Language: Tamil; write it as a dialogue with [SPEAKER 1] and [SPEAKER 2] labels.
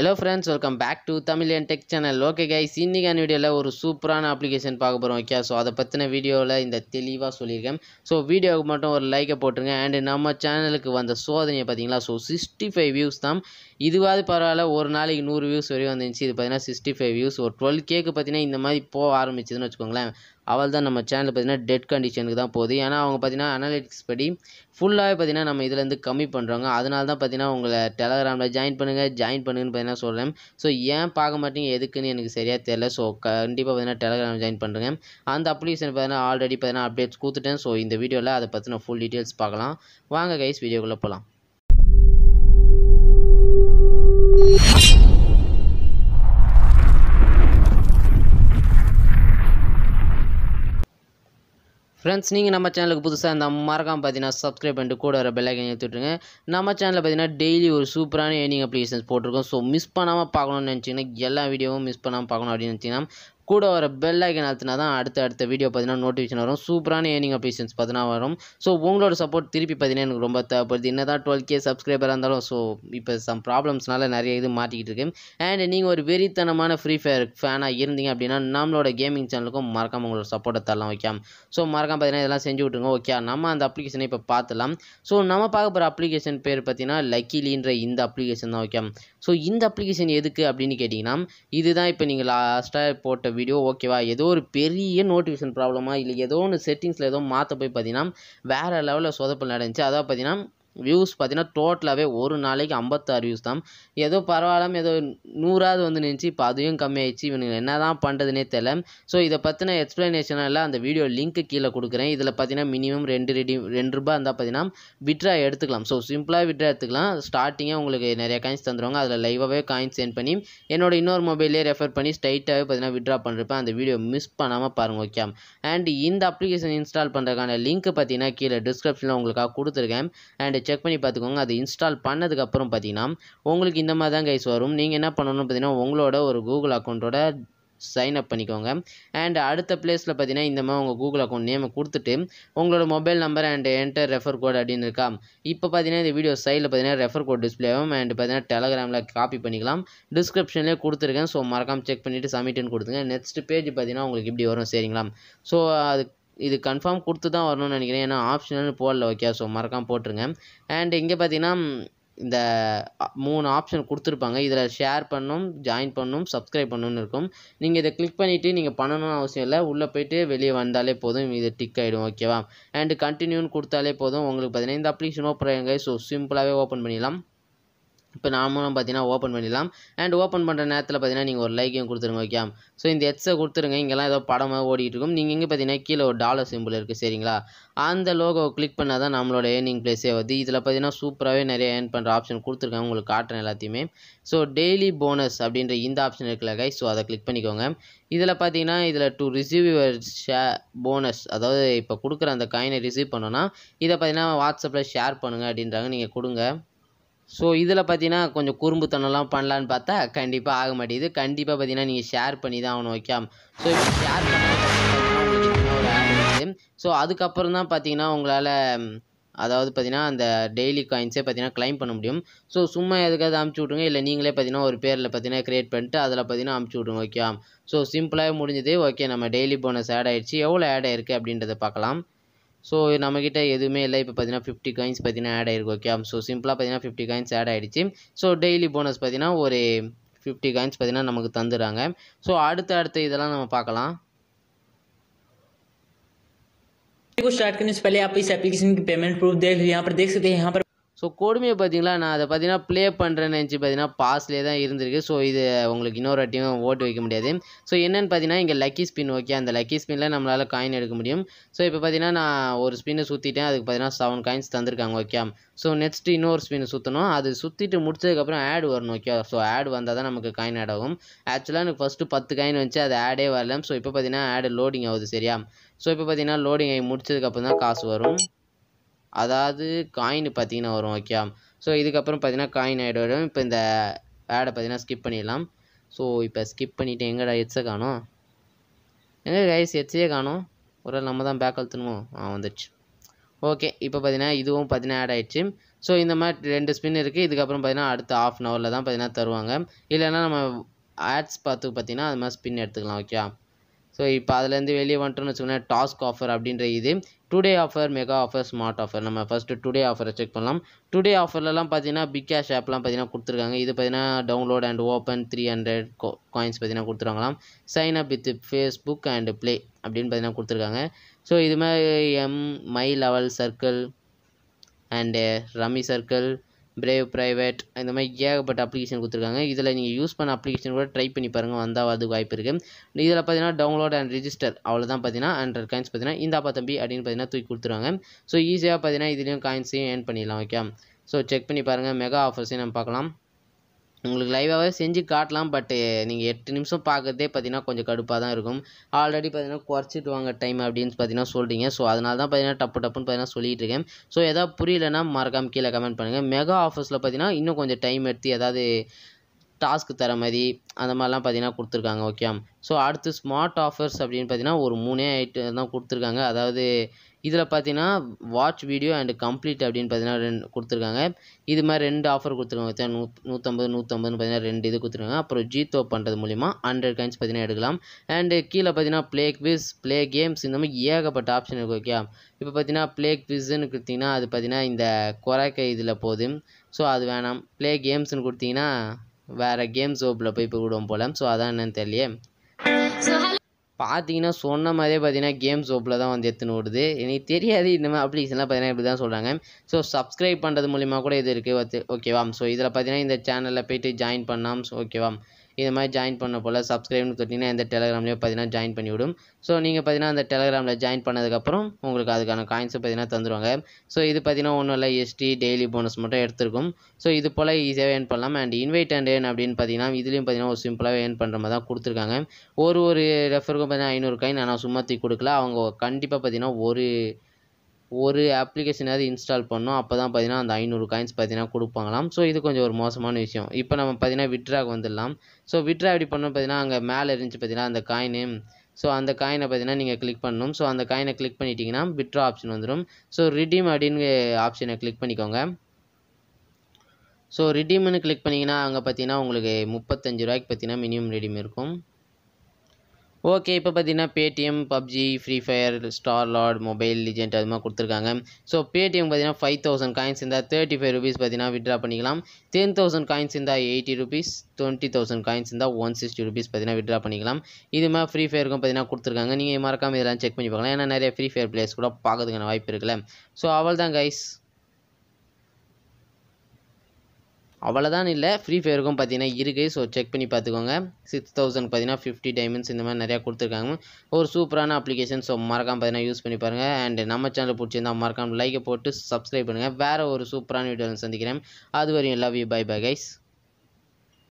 [SPEAKER 1] hello friends welcome back to Tamil N Tech channel okay guys இன்றைக்கான வீடியோவில் ஒரு சூப்பரான அப்ளிகேஷன் பார்க்க போகிறோம் ஓகே ஸோ அதை பற்றின வீடியோவில் இந்த தெளிவாக சொல்லியிருக்கேன் ஸோ வீடியோவுக்கு மட்டும் ஒரு லைக்கை போட்டுருங்க அண்டு நம்ம சேனலுக்கு வந்த சோதனையை பார்த்தீங்களா ஸோ சிக்ஸ்டி ஃபைவ் வியூஸ் தான் இதுவாது பரவாயில்ல ஒரு நாளைக்கு நூறு வியூஸ் வரையும் வந்துருந்துச்சு இது பார்த்தீங்கன்னா சிக்ஸ்டி ஃபைவ் வியூஸ் ஒரு டுவெல் கேக்கு பார்த்தீங்கன்னா இந்த மாதிரி போக ஆரம்பிச்சதுன்னு வச்சுக்கோங்களேன் அவள் தான் நம்ம சேனல் பார்த்தீங்கன்னா டெட் கண்டிஷனுக்கு தான் போகுது ஏன்னா அவங்க பார்த்தீங்கன்னா அனாலிட்டிக்ஸ் படி ஃபுல்லாகவே பார்த்தீங்கன்னா நம்ம இதுலேருந்து கம்மி பண்ணுறாங்க அதனால தான் பார்த்தீங்கன்னா உங்களை டெலகிராமில் ஜாயின் பண்ணுங்கள் ஜாயின் பண்ணுங்கன்னு பார்த்தீங்கன்னா சொல்கிறேன் ஸோ ஏன் பார்க்க மாட்டீங்க எதுக்குன்னு எனக்கு சரியாக தெரியல ஸோ கண்டிப்பாக பார்த்தீங்கன்னா டெலகிராம் ஜாயின் பண்ணுறேன் அந்த அப்ளிகேஷன் பார்த்தீங்கன்னா ஆல்ரெடி பார்த்தீங்கன்னா அப்டேட்ஸ் கொடுத்துட்டேன் ஸோ இந்த வீடியோவில் அதை பற்றின ஃபுல் டீட்டெயில்ஸ் பார்க்கலாம் வாங்க கைஸ் வீடியோக்குள்ளே போகலாம் ஃப்ரெண்ட்ஸ் நீங்கள் நம்ம சேனலுக்கு புதுசாக இருந்தால் மறக்காமல் பார்த்தீங்கன்னா சப்ஸ்கிரைப் பண்ணிட்டு கூட வர பெல்லைக்கன் எடுத்துட்டுருங்க நம்ம சேனலில் பார்த்தீங்கன்னா டெய்லி ஒரு சூப்பரான ஏர்னிங் அப்ளிகேஷன்ஸ் போட்டிருக்கோம் ஸோ மிஸ் பண்ணாமல் பார்க்கணும்னு நினச்சிங்கன்னா எல்லா வீடியோவும் மிஸ் பண்ணாமல் பார்க்கணும் அப்படின்னு நினச்சிங்கன்னா கூட வர பெல் ஐக்கன் அழுத்தினா தான் அடுத்த அடுத்த வீடியோ பார்த்தீங்கன்னா நோட்டிஃபிகேஷன் வரும் சூப்பரான ஏர்னிங் அப்ளிகேஷன்ஸ் பார்த்தீங்கன்னா வரும் ஸோ உங்களோட சப்போர்ட் திருப்பி பார்த்தீங்கன்னா எனக்கு ரொம்ப தேவைப்படுது என்ன தான் டுவெல் கே சப்ஸ்கிரைபராக இருந்தாலும் ஸோ இப்போ சம் ப்ராப்ளம்ஸ்னால நிறைய இது மாட்டிக்கிட்டு இருக்கு அண்ட் நீங்கள் ஒரு வெறித்தனமான ஃப்ரீ ஃபயர் ஃபேனாக இருந்தீங்க அப்படின்னா நம்மளோட கேமிங் சேனலுக்கும் மறக்காம உங்களோட சப்போர்ட்டை தரலாம் வைக்காம ஸோ மறக்காம பார்த்தீங்கன்னா இதெல்லாம் செஞ்சு விட்டுருங்க ஓகே நம்ம அந்த அப்ளிகேஷனை இப்போ பார்த்துலாம் ஸோ நம்ம பார்க்க போகிற அப்ளிகேஷன் பேர் பார்த்தீங்கன்னா லக்கிலின்ற இந்த அப்ளிகேஷன் தான் ஓகே ஸோ இந்த அப்ளிகேஷன் எதுக்கு அப்படின்னு கேட்டிங்கன்னா இதுதான் இப்போ நீங்கள் லாஸ்ட்டாக போட்ட வீடியோ ஓகேவா ஏதோ ஒரு பெரிய நோட்டிஃபிகேஷன் ப்ராப்ளமாக இல்லை ஏதோ ஒன்று செட்டிங்ஸில் ஏதோ மாற்ற போய் பார்த்தீங்கன்னா வேறு லெவலில் சொதப்பல் நடந்துச்சு அதாவது பார்த்தீங்கன்னா வியூஸ் பார்த்தீங்கன்னா டோட்டலாகவே ஒரு நாளைக்கு ஐம்பத்தாறு வியூஸ் தான் ஏதோ பரவாயில்லாமல் ஏதோ நூறாவது வந்து நினச்சி இப்போ அதையும் கம்மியாயிடுச்சு இவனுங்க என்ன தான் பண்ணுறதுனே தெரில ஸோ இதை பற்றின எக்ஸ்ப்ளனேஷனெல்லாம் அந்த வீடியோ லிங்க்கு கீழே கொடுக்குறேன் இதில் பார்த்தீங்கன்னா மினிமம் ரெண்டு ரெடி ரெண்டு ரூபா இருந்தால் பார்த்தீங்கன்னா விட்ரா எடுத்துக்கலாம் ஸோ சிம்பிளாக விட்ரா எடுத்துக்கலாம் ஸ்டார்டிங்கே உங்களுக்கு நிறைய காயின்ஸ் தந்துடுவாங்க அதில் லைவாகவே காயின்ஸ் சென்ட் பண்ணி என்னோடய இன்னொரு மொபைலே ரெஃபர் பண்ணி ஸ்ட்ரைட்டாகவே பார்த்தீங்கன்னா விட்ரா பண்ணுறப்ப அந்த வீடியோ மிஸ் பண்ணாமல் பாருங்கள் ஓகே அண்ட் இந்த அப்ளிகேஷன் இன்ஸ்டால் பண்ணுறதுக்கான லிங்க் பார்த்தீங்கன்னா கீழே டிஸ்கிரிப்ஷனில் உங்களுக்காக கொடுத்துருக்கேன் அண்ட் செக் பண்ணி பார்த்துக்கோங்க அது இன்ஸ்டால் பண்ணதுக்கப்புறம் பார்த்தீங்கன்னா உங்களுக்கு இந்த மாதிரி தான் கைஸ் வரும் நீங்கள் என்ன பண்ணணும்னு பார்த்தீங்கன்னா உங்களோட ஒரு கூகுள் அக்கௌண்ட்டோட சைன் அப் பண்ணிக்கோங்க அண்ட் அடுத்த பிளேஸில் பார்த்தீங்கன்னா இந்த மாதிரி உங்கள் கூகுள் அக்கௌண்ட் நேமை கொடுத்துட்டு உங்களோட mobile number and enter refer code அப்படின்னு இருக்கா இப்போ பார்த்தீங்கன்னா இந்த வீடியோ சைடில் பார்த்தீங்கன்னா ரெஃபர் கோட் டிஸ்பிளே ஆகும் அண்ட் பார்த்தீங்கன்னா டெலகிராமில் காப்பி பண்ணிக்கலாம் டிஸ்கிரிப்ஷன்லேயே கொடுத்துருக்கேன் ஸோ மறக்காமல் செக் பண்ணிவிட்டு சப்மிட்னு கொடுத்துங்க நெக்ஸ்ட் பேஜ் பார்த்தீங்கன்னா உங்களுக்கு இப்படி வரும் சரிங்களா ஸோ அது இது கன்ஃபார்ம் கொடுத்து தான் வரணும்னு நினைக்கிறேன் ஏன்னா ஆப்ஷனல் போடல ஓகே ஸோ மறக்காமல் போட்டுருங்க அண்ட் இங்கே பார்த்தீங்கன்னா இந்த மூணு ஆப்ஷன் கொடுத்துருப்பாங்க இதில் ஷேர் பண்ணும் ஜாயின் பண்ணும் சப்ஸ்கிரைப் பண்ணணும்னு இருக்கும் நீங்கள் இதை கிளிக் பண்ணிவிட்டு நீங்கள் பண்ணணும்னு அவசியம் இல்லை உள்ளே போய்ட்டு வெளியே வந்தாலே போதும் இது டிக் ஆகிடும் ஓகேவா அண்டு கண்டினியூன்னு கொடுத்தாலே போதும் உங்களுக்கு பார்த்தீங்கன்னா இந்த அப்ளிகேஷன் ஓப்பன் ஆகிங்க ஸோ சிம்பிளாகவே ஓப்பன் பண்ணிடலாம் இப்போ நாமளும் பார்த்தீங்கன்னா ஓப்பன் பண்ணிடலாம் அண்ட் ஓப்பன் பண்ணுற நேரத்தில் பார்த்தீங்கன்னா நீங்கள் ஒரு லைக்கையும் கொடுத்துருங்க ஓகே ஸோ இந்த எட்ஸை கொடுத்துருங்க இங்கெல்லாம் ஏதோ படமாக ஓடிட்டு இருக்கும் நீங்கள் இங்கே பார்த்தீங்கன்னா கீழே ஒரு டாலர் சிம்பிள் இருக்குது சரிங்களா அந்த லோகோவை கிளிக் பண்ணால் தான் நம்மளோட ஏர்னிங் ப்ளேஸே வருது இதில் பார்த்தீங்கன்னா சூப்பராகவே நிறைய ஏர்ன் பண்ணுற ஆப்ஷன் கொடுத்துருக்காங்க உங்களுக்கு காட்டுறேன் எல்லாத்தையுமே ஸோ டெய்லி போனஸ் அப்படின்ற இந்த ஆப்ஷன் இருக்குல்ல கை ஸோ அதை கிளிக் பண்ணிக்கோங்க இதில் பார்த்தீங்கன்னா இதில் to receive your share bonus அதாவது இப்போ கொடுக்குற அந்த காயினை ரிசீவ் பண்ணோன்னா இதை பார்த்தீங்கன்னா வாட்ஸ்அப்பில் ஷேர் பண்ணுங்கள் அப்படின்றாங்க நீங்கள் கொடுங்க ஸோ இதில் பார்த்தீங்கன்னா கொஞ்சம் குறும்புத்தனம்லாம் பண்ணலான்னு பார்த்தா கண்டிப்பாக ஆக மாட்டேங்குது கண்டிப்பாக பார்த்தீங்கன்னா நீங்கள் ஷேர் பண்ணி தான் ஆகணும் ஓகே ஸோ இப்போ ஷேர் பண்ணி ஸோ அதுக்கப்புறம் தான் பார்த்தீங்கன்னா உங்களால் அதாவது பார்த்தீங்கன்னா அந்த டெய்லி காயின்ஸே பார்த்தீங்கன்னா கிளைம் பண்ண முடியும் ஸோ சும்மா எதுக்காவது அமுச்சு விடுங்க இல்லை நீங்களே பார்த்தீங்கன்னா ஒரு பேரில் பார்த்தீங்கன்னா க்ரியேட் பண்ணிட்டு அதில் பார்த்தீங்கன்னா அமுச்சு விடுங்க ஓகே ஸோ சிம்பிளாகவே முடிஞ்சது ஓகே நம்ம டெய்லி போனஸ் ஆட் ஆகிடுச்சு எவ்வளோ ஆட் ஆயிருக்கு அப்படின்றத பார்க்கலாம் ஸோ நம்மக்கிட்ட எதுவுமே இல்லை இப்போ பார்த்தீங்கன்னா ஃபிஃப்டி காயின்ஸ் பார்த்தீங்கன்னா ஆட் ஆயிருக்கு ஓகே ஸோ சிம்பிளாக பார்த்தீங்கன்னா ஃபிஃப்டி காயின்ஸ் ஆட் ஆகிடுச்சு ஸோ டெய்லி போனஸ் பார்த்தீங்கன்னா ஒரு ஃபிஃப்டி காயின்ஸ் பார்த்தீங்கன்னா நமக்கு தந்துடுறாங்க ஸோ அடுத்த அடுத்த இதெல்லாம் நம்ம பார்க்கலாம் को स्टार्ट करने से पहले आप इस एप्लीकेशन की पेमेंट प्रूफ देख यहाँ पर देख सकते हैं यहाँ पर ஸோ கொடுமையை பார்த்தீங்களா நான் அதை பார்த்தீங்கன்னா ப்ளே பண்ணுறேன்னு நினச்சி பார்த்தீங்கன்னா பாஸ்லேயே தான் இருந்திருக்கு ஸோ இது உங்களுக்கு இன்னொரு வாட்டியும் ஓட்டு வைக்க முடியாது ஸோ என்னென்னு பார்த்தீங்கன்னா இங்கே லக்கி ஸ்பின் ஓகே அந்த லக்கி ஸ்பின்னில் நம்மளால் காயின் எடுக்க முடியும் ஸோ இப்போ பார்த்தீங்கன்னா நான் ஒரு ஸ்பின்னை சுற்றிட்டேன் அதுக்கு பார்த்தீங்கன்னா செவன் காயின்ஸ் தந்திருக்காங்க ஓகே ஸோ நெக்ஸ்ட்டு இன்னொரு ஸ்பின் சுற்றணும் அது சுற்றிட்டு முடிச்சதுக்கப்புறம் ஆட் வரணும் ஓகே ஸோ ஆட் வந்தால் தான் நமக்கு காயின் ஆட் ஆகும் ஆக்சுவலாக எனக்கு ஃபஸ்ட்டு பத்து காயின் வந்துச்சு அது ஆடே வரல ஸோ இப்போ பார்த்தீங்கன்னா ஆடு லோடிங் ஆகுது சரியா ஸோ இப்போ பார்த்தீங்கன்னா லோடிங் ஆகி முடிச்சதுக்கப்புறம் தான் காசு வரும் அதாவது காயின் பார்த்தீங்கன்னா வரும் ஓகே ஸோ இதுக்கப்புறம் பார்த்தீங்கன்னா காயின் ஆகிடும் இப்போ இந்த ஆடை பார்த்தீங்கன்னா ஸ்கிப் பண்ணிடலாம் ஸோ இப்போ ஸ்கிப் பண்ணிவிட்டு எங்கடா ஹெட்ஸை காணும் எங்கே கைஸ் எட்ஸையே காணும் ஒரு நம்ம தான் பேக் அழுத்தணுமோ ஆ வந்துடுச்சு ஓகே இப்போ பார்த்தீங்கன்னா இதுவும் பார்த்தீங்கன்னா ஆட் ஆகிடுச்சு ஸோ இந்த மாதிரி ரெண்டு ஸ்பின் இருக்குது இதுக்கப்புறம் பார்த்தீங்கன்னா அடுத்த ஆஃப் அன் அவரில் தான் பார்த்தீங்கன்னா தருவாங்க இல்லைன்னா நம்ம ஆட்ஸ் பார்த்து பார்த்தீங்கன்னா அது மாதிரி ஸ்பின் எடுத்துக்கலாம் ஓகே ஸோ இப்போ அதுலேருந்து வெளியே வந்துட்டோம்னு வச்சுக்கோங்களேன் டாஸ்க் ஆஃபர் அப்படின்ற இது today offer mega offer smart offer நம்ம ஃபஸ்ட்டு டுடே ஆஃபரை செக் பண்ணலாம் டுடே ஆஃபர்லலாம் பார்த்தீங்கன்னா பிக் கேஷ் ஆப்லாம் பார்த்தீங்கன்னா கொடுத்துருக்காங்க இது பார்த்தீங்கன்னா download and open three hundred go coins பார்த்தீங்கன்னா கொடுத்துருவாங்களாம் sign up with Facebook and play அப்படின்னு பார்த்தீங்கன்னா கொடுத்துருக்காங்க ஸோ இது மாதிரி M my level circle and rummy circle brave private இந்த மாதிரி ஏகப்பட்ட அப்ளிகேஷன் கொடுத்துருக்காங்க இதில் நீங்கள் யூஸ் பண்ண அப்ளிகேஷன் கூட ட்ரை பண்ணி பாருங்கள் வந்தால் அது வாய்ப்பு இருக்குது இதில் பார்த்தீங்கன்னா டவுன்லோட் அண்ட் ரிஜிஸ்டர் அவ்வளோதான் பார்த்தீங்கன்னா ஹண்ட்ரட் காயின்ஸ் பார்த்தீங்கன்னா இந்தாப்பா தம்பி அப்படின்னு பார்த்தீங்கன்னா தூக்கி கொடுத்துருவாங்க ஸோ ஈஸியாக பார்த்தீங்கன்னா இதுலேயும் காயின்ஸையும் ஏர்ன் பண்ணிடலாம் ஓகே ஸோ செக் பண்ணி பாருங்கள் மெகா ஆஃபர்ஸையும் நம்ம பார்க்கலாம் உங்களுக்கு லைவாகவே செஞ்சு காட்டலாம் பட்டு நீங்கள் எட்டு நிமிஷம் பார்க்குறதே பார்த்தீங்கன்னா கொஞ்சம் கடுப்பாக தான் இருக்கும் ஆல்ரெடி பார்த்தீங்கன்னா குறைச்சிட்டு வாங்க டைம் அப்படின்னு பார்த்தீங்கன்னா சொல்கிறீங்க ஸோ அதனால தான் பார்த்தீங்கன்னா டப்பு டப்புன்னு பார்த்தீங்கன்னா சொல்லிட்டு இருக்கேன் ஸோ எதாவது புரியலன்னா மறக்காமல் கீழே கமெண்ட் பண்ணுங்கள் மெகா ஆஃபர்ஸில் பார்த்தீங்கன்னா இன்னும் கொஞ்சம் டைம் எடுத்து எதாவது டாஸ்க்கு தர மாதிரி அந்த மாதிரிலாம் பார்த்தீங்கன்னா கொடுத்துருக்காங்க ஓகே ஸோ அடுத்து ஸ்மார்ட் ஆஃபர்ஸ் அப்படின்னு பார்த்தீங்கன்னா ஒரு மூணே ஐட்டம் தான் கொடுத்துருக்காங்க அதாவது இதில் பார்த்தீங்கன்னா வாட்ச் வீடியோ அண்ட் கம்ப்ளீட் அப்படின்னு பார்த்தீங்கன்னா ரெண்டு கொடுத்துருக்காங்க இது மாதிரி ரெண்டு ஆஃபர் கொடுத்துருக்காங்க நூ நூற்றம்பது நூற்றம்பதுன்னு பார்த்தீங்கன்னா ரெண்டு இது கொடுத்துருக்காங்க அப்புறம் ஜீத்தோ பண்ணுறது மூலிமா ஹண்ட்ரட் காயின்ஸ் பார்த்தீங்கன்னா எடுக்கலாம் அண்டு கீழே பார்த்தீங்கன்னா ப்ளே குவிஸ் ப்ளே கேம்ஸ் இந்த மாதிரி ஏகப்பட்ட ஆப்ஷன் இருக்குது ஓகே இப்போ பார்த்தீங்கன்னா ப்ளே குவிஸ்ன்னு கொடுத்தீங்கன்னா அது பார்த்தீங்கன்னா இந்த கொராக்கை இதில் போகுது ஸோ அது வேணாம் ப்ளே கேம்ஸ்ன்னு கொடுத்தீங்கன்னா வேறு கேம்ஸ் ஓப்பில் போய் விடுவோம் போல் ஸோ அதான் என்னன்னு தெரியலையே பார்த்தீங்கன்னா சொன்ன மாதிரியே பார்த்தீங்கன்னா கேம் சோப்பில் தான் வந்து எடுத்துன்னு ஓடுது எனக்கு தெரியாது இந்த மாதிரி அப்ளிகேஷன்லாம் பார்த்தீங்கன்னா இப்படி தான் சொல்கிறாங்க ஸோ சப்ஸ்கிரைப் பண்ணுறது மூலிமா கூட இது இருக்குது ஓகேவா ஸோ இதில் பார்த்தீங்கன்னா இந்த சேனலில் போய்ட்டு ஜாயின் பண்ணாம் ஓகேவா இது மாதிரி ஜாயின் பண்ண போல் சப்ஸ்கிரைப்னு தொட்டிங்கன்னா எந்த டெலகிராம்லேயோ பார்த்தீங்கன்னா ஜாயின் பண்ணிவிடும் ஸோ நீங்கள் பார்த்தீங்கன்னா அந்த டெலகிராமில் ஜாயின் பண்ணதுக்கப்புறம் உங்களுக்கு அதுக்கான காயின்ஸும் பார்த்தீங்கன்னா தந்துடுவாங்க ஸோ இது பார்த்தீங்கன்னா ஒன்றும் இல்லை எஸ்டி டெய்லி போனஸ் மட்டும் எடுத்துருக்கும் ஸோ இது போல் ஈஸியாக ஏன் பண்ணலாம் அண்ட் இன்வைட் அண்ட் ஏன் அப்படின்னு பார்த்தீங்கன்னா இதுலேயும் பார்த்தீங்கன்னா ஒரு சிம்பிளாகவே ஏன் பண்ணுற மாதிரி தான் கொடுத்துருக்காங்க ஒரு ஒரு ரெஃபருக்கும் பார்த்தீங்கன்னா ஐநூறு காயின் ஆனால் சும்மா தூக்கி கொடுக்கல அவங்க கண்டிப்பாக பார்த்தீங்கன்னா ஒரு ஒரு அப்ளிகேஷனாவது இன்ஸ்டால் பண்ணோம் அப்போ தான் பார்த்தீங்கன்னா அந்த ஐநூறு காயின்ஸ் பார்த்தீங்கன்னா கொடுப்பாங்களாம் ஸோ இது கொஞ்சம் ஒரு மோசமான விஷயம் இப்போ நம்ம பார்த்தீங்கன்னா விட்ராக்கு வந்துடலாம் ஸோ விட்ரா எப்படி பண்ணணும் பார்த்தீங்கன்னா அங்கே மேலே இருந்துச்சு பார்த்தீங்கன்னா அந்த காயினு ஸோ அந்த காயினை பார்த்தீங்கன்னா நீங்கள் கிளிக் பண்ணணும் ஸோ அந்த காயினை கிளிக் பண்ணிட்டீங்கன்னா விட்ரா ஆப்ஷன் வந்துடும் ஸோ ரிடீம் அப்படின்னு ஆப்ஷனை கிளிக் பண்ணிக்கோங்க ஸோ ரிடீம்னு கிளிக் பண்ணிங்கன்னா அங்கே பார்த்தீங்கன்னா உங்களுக்கு முப்பத்தஞ்சு ரூபாய்க்கு பார்த்தீங்கன்னா மினிமம் ரெடிம் இருக்கும் ஓகே இப்போ பார்த்தீங்கன்னா Paytm PUBG free fire star lord mobile legend அது மாதிரி கொடுத்துருக்காங்க ஸோ பேடிஎம் பார்த்தீங்கன்னா ஃபைவ் தௌசண்ட் காயின்ஸ் இருந்தால் தேர்ட்டி ஃபைவ் ருபீஸ் பார்த்தீங்கன்னா விட்ரா பண்ணிக்கலாம் டென் தௌசண்ட் காயின்ஸ் இருந்தால் eighty rupees twenty thousand coins இருந்தால் ஒன் சிக்ஸ்டி ருபீஸ் பார்த்தீங்கன்னா விட்ரா பண்ணிக்கலாம் இது மாதிரி ஃப்ரீ ஃபயருக்கும் பார்த்தீங்கன்னா கொடுத்துருக்காங்க நீங்கள் மறக்காமல் இதெல்லாம் செக் பண்ணி பார்க்கலாம் ஏன்னா நிறைய ஃப்ரீ ஃபயர் பிளேஸ் கூட பார்க்கறதுக்கான வாய்ப்பு இருக்குல்ல ஸோ அவள் தான் கைஸ் அவ்வளோதான் இல்லை ஃப்ரீ ஃபயருக்கும் பார்த்தீங்கன்னா இருக்குது ஸோ செக் பண்ணி பார்த்துக்கோங்க சிக்ஸ் தௌசண்ட் பார்த்தீங்கன்னா ஃபிஃப்டி டைமண்ட்ஸ் இந்த மாதிரி நிறையா கொடுத்துருக்காங்க ஒரு சூப்பரான அப்ளிகேஷன் ஸோ மறக்காமல் பார்த்தீங்கன்னா யூஸ் பண்ணி பாருங்கள் அண்ட் நம்ம சேனல் பிடிச்சிருந்தா மறக்காமல் லைக்கை போட்டு சப்ஸ்கிரைப் பண்ணுங்கள் வேறு ஒரு சூப்பரான வீடியோவில் சந்திக்கிறேன் அது வரையும் love you bye bye guys